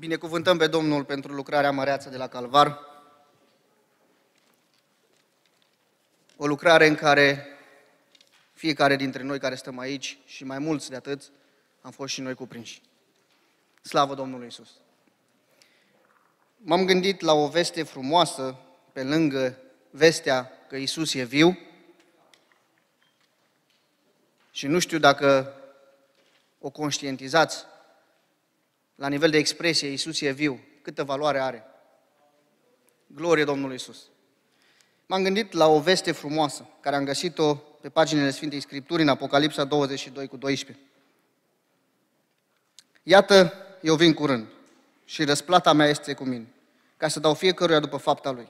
Binecuvântăm pe Domnul pentru lucrarea măreață de la Calvar. O lucrare în care fiecare dintre noi care stăm aici și mai mulți de atât, am fost și noi cuprinși. Slavă Domnului Isus! M-am gândit la o veste frumoasă, pe lângă vestea că Isus e viu, și nu știu dacă o conștientizați la nivel de expresie, Iisus e viu, câtă valoare are. Glorie Domnului Iisus! M-am gândit la o veste frumoasă, care am găsit-o pe paginile Sfintei Scripturii, în Apocalipsa 22 cu 12. Iată, eu vin curând și răsplata mea este cu mine, ca să dau fiecăruia după fapta lui.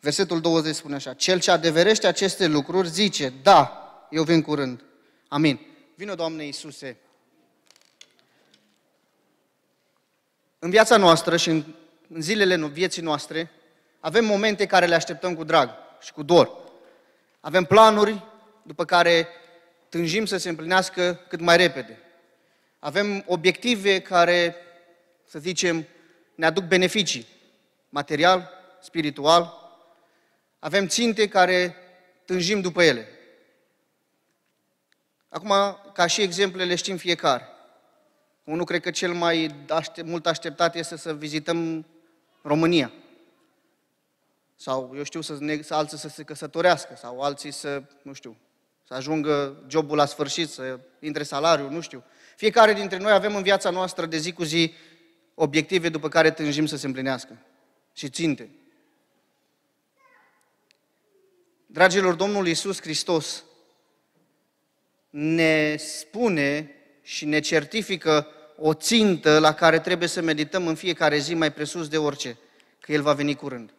Versetul 20 spune așa, Cel ce adeverește aceste lucruri zice, da, eu vin curând. Amin. Vino, Doamne Iisuse, în viața noastră și în, zilele vieții noastre, avem momente care le așteptăm cu drag și cu dor. Avem planuri după care tânjim să se împlinească cât mai repede. Avem obiective care, să zicem, ne aduc beneficii, material, spiritual. Avem ținte care tânjim după ele. Acum, ca și exemplele, știm fiecare. Unul cred că cel mai aștept, mult așteptat este să vizităm România. Sau, eu știu, să, ne, să alții să se căsătorească, sau alții să, nu știu, să ajungă jobul la sfârșit, să intre salariul, nu știu. Fiecare dintre noi avem în viața noastră de zi cu zi obiective după care tânjim să se împlinească și ținte. Dragilor, Domnul Iisus Hristos ne spune și ne certifică o țintă la care trebuie să medităm în fiecare zi mai presus de orice, că El va veni curând.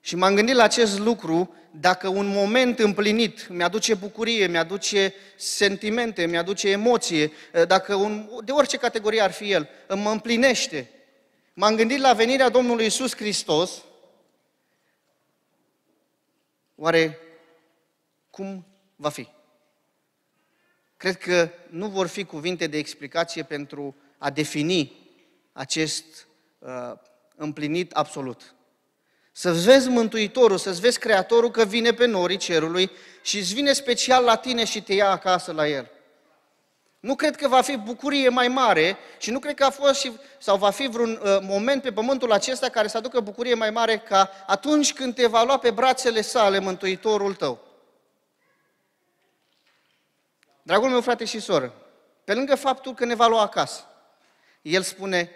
Și m-am gândit la acest lucru, dacă un moment împlinit mi-aduce bucurie, mi-aduce sentimente, mi-aduce emoție, dacă un, de orice categorie ar fi el, mă împlinește. M-am gândit la venirea Domnului Isus Hristos. Oare cum va fi? Cred că nu vor fi cuvinte de explicație pentru a defini acest uh, împlinit absolut. Să-ți vezi Mântuitorul, să-ți vezi Creatorul că vine pe norii cerului și îți vine special la tine și te ia acasă la El. Nu cred că va fi bucurie mai mare și nu cred că a fost și, sau va fi vreun uh, moment pe pământul acesta care să aducă bucurie mai mare ca atunci când te va lua pe brațele sale Mântuitorul tău. Dragul meu frate și soră, pe lângă faptul că ne va lua acasă, el spune,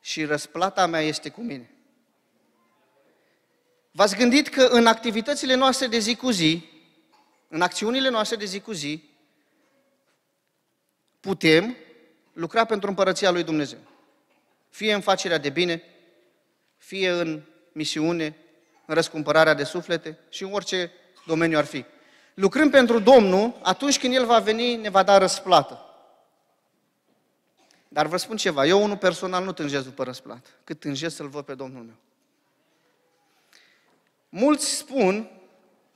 și răsplata mea este cu mine. V-ați gândit că în activitățile noastre de zi cu zi, în acțiunile noastre de zi cu zi, putem lucra pentru împărăția lui Dumnezeu. Fie în facerea de bine, fie în misiune, în răscumpărarea de suflete și în orice domeniu ar fi lucrăm pentru Domnul, atunci când El va veni, ne va da răsplată. Dar vă spun ceva, eu unul personal nu tânjesc după răsplată, cât tânjesc să-L văd pe Domnul meu. Mulți spun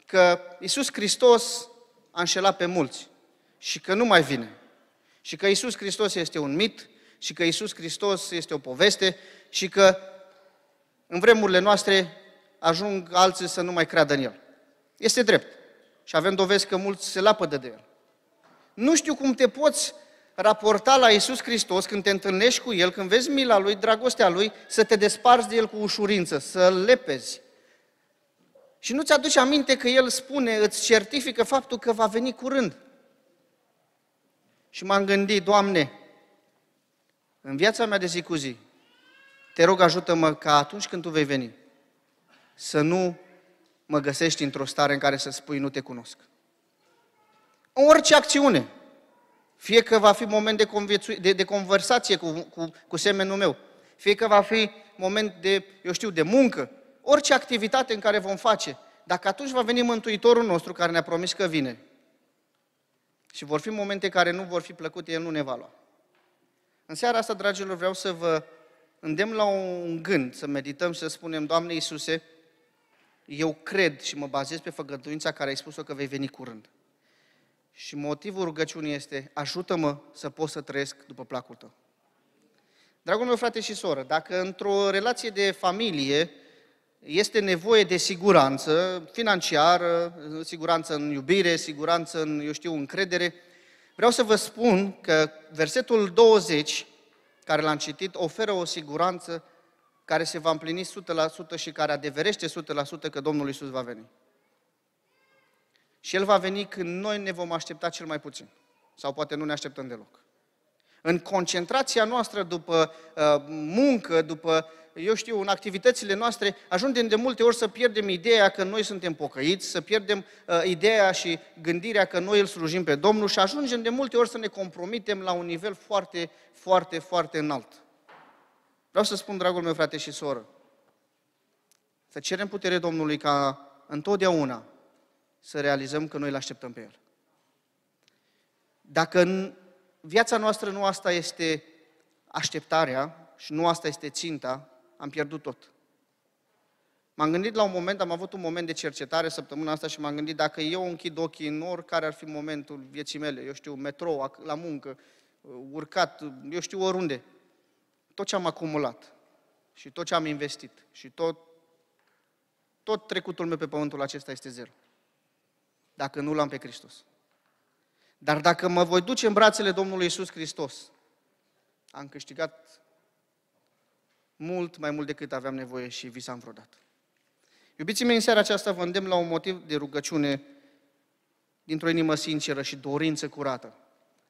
că Isus Hristos a înșelat pe mulți și că nu mai vine. Și că Isus Hristos este un mit și că Isus Hristos este o poveste și că în vremurile noastre ajung alții să nu mai creadă în El. Este drept. Și avem dovezi că mulți se lapădă de el. Nu știu cum te poți raporta la Isus Hristos când te întâlnești cu El, când vezi mila Lui, dragostea Lui, să te desparți de El cu ușurință, să-L lepezi. Și nu-ți aduci aminte că El spune, îți certifică faptul că va veni curând. Și m-am gândit, Doamne, în viața mea de zi cu zi, te rog ajută-mă ca atunci când Tu vei veni, să nu mă găsești într-o stare în care să spui nu te cunosc. În orice acțiune, fie că va fi moment de, conviețu- de, de conversație cu, cu, cu semenul meu, fie că va fi moment de, eu știu, de muncă, orice activitate în care vom face, dacă atunci va veni Mântuitorul nostru care ne-a promis că vine și vor fi momente care nu vor fi plăcute, El nu ne va lua. În seara asta, dragilor, vreau să vă îndemn la un gând, să medităm și să spunem, Doamne Iisuse, eu cred și mă bazez pe făgăduința care ai spus-o că vei veni curând. Și motivul rugăciunii este, ajută-mă să pot să trăiesc după placul tău. Dragul meu frate și soră, dacă într-o relație de familie este nevoie de siguranță financiară, siguranță în iubire, siguranță în, eu știu, încredere, vreau să vă spun că versetul 20, care l-am citit, oferă o siguranță care se va împlini 100% și care adeverește 100% că Domnul Isus va veni. Și El va veni când noi ne vom aștepta cel mai puțin. Sau poate nu ne așteptăm deloc. În concentrația noastră după uh, muncă, după, eu știu, în activitățile noastre, ajungem de multe ori să pierdem ideea că noi suntem pocăiți, să pierdem uh, ideea și gândirea că noi îl slujim pe Domnul și ajungem de multe ori să ne compromitem la un nivel foarte, foarte, foarte înalt. Vreau să spun, dragul meu frate și soră, să cerem putere Domnului ca întotdeauna să realizăm că noi îl așteptăm pe El. Dacă în viața noastră nu asta este așteptarea și nu asta este ținta, am pierdut tot. M-am gândit la un moment, am avut un moment de cercetare săptămâna asta și m-am gândit dacă eu închid ochii în oricare ar fi momentul vieții mele, eu știu, metrou, la muncă, urcat, eu știu oriunde, tot ce am acumulat și tot ce am investit și tot, tot trecutul meu pe pământul acesta este zero. Dacă nu l-am pe Hristos. Dar dacă mă voi duce în brațele Domnului Isus Hristos, am câștigat mult mai mult decât aveam nevoie și s-am vreodată. Iubiții mei, în seara aceasta vă îndemn la un motiv de rugăciune dintr-o inimă sinceră și dorință curată.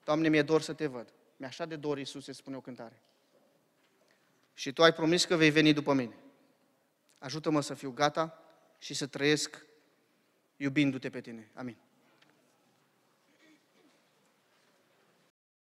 Doamne, mi-e dor să te văd. Mi-așa de dor, se spune o cântare și tu ai promis că vei veni după mine. Ajută-mă să fiu gata și să trăiesc iubindu-te pe tine. Amin.